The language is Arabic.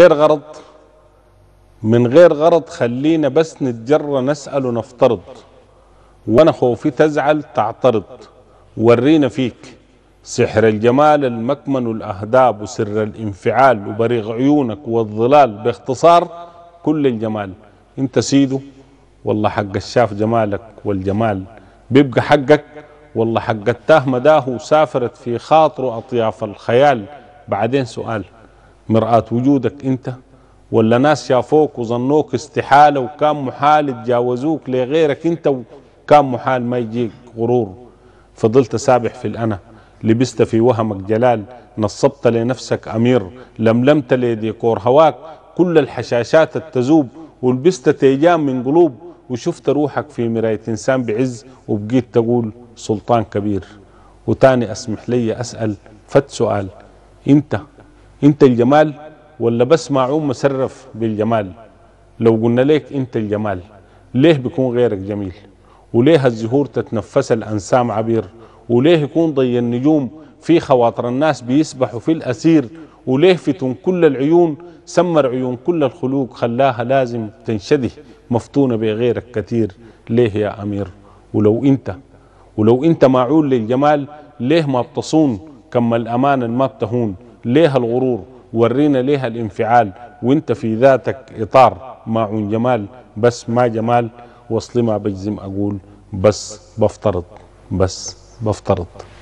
غير غرض من غير غرض خلينا بس نتجرى نسأل ونفترض وانا خوفي تزعل تعترض ورينا فيك سحر الجمال المكمن الأهداب وسر الانفعال وبريغ عيونك والظلال باختصار كل الجمال انت سيده والله حق الشاف جمالك والجمال بيبقى حقك والله حق التاه مداه وسافرت في خاطره أطياف الخيال بعدين سؤال مرآة وجودك انت ولا ناس شافوك وظنوك استحالة وكان محال تجاوزوك لغيرك انت وكان محال ما يجيك غرور فضلت سابح في الأنا لبست في وهمك جلال نصبت لنفسك أمير لملمت لديكور هواك كل الحشاشات التذوب ولبست تيجان من قلوب وشفت روحك في مراية إنسان بعز وبقيت تقول سلطان كبير وتاني أسمح لي أسأل فت سؤال أنت انت الجمال ولا بس ماعون مسرف بالجمال لو قلنا ليك انت الجمال ليه بيكون غيرك جميل وليه الزهور تتنفس الانسام عبير وليه يكون ضي النجوم في خواطر الناس بيسبحوا في الاسير وليه فتن كل العيون سمر عيون كل الخلوق خلاها لازم تنشده مفتونة بغيرك كثير ليه يا أمير ولو أنت ولو أنت معول للجمال ليه ما بتصون كما الأمانة ما بتهون ليها الغرور ورينا ليها الانفعال وانت في ذاتك اطار مع جمال بس ما جمال وصل ما بجزم اقول بس بفترض بس بفترض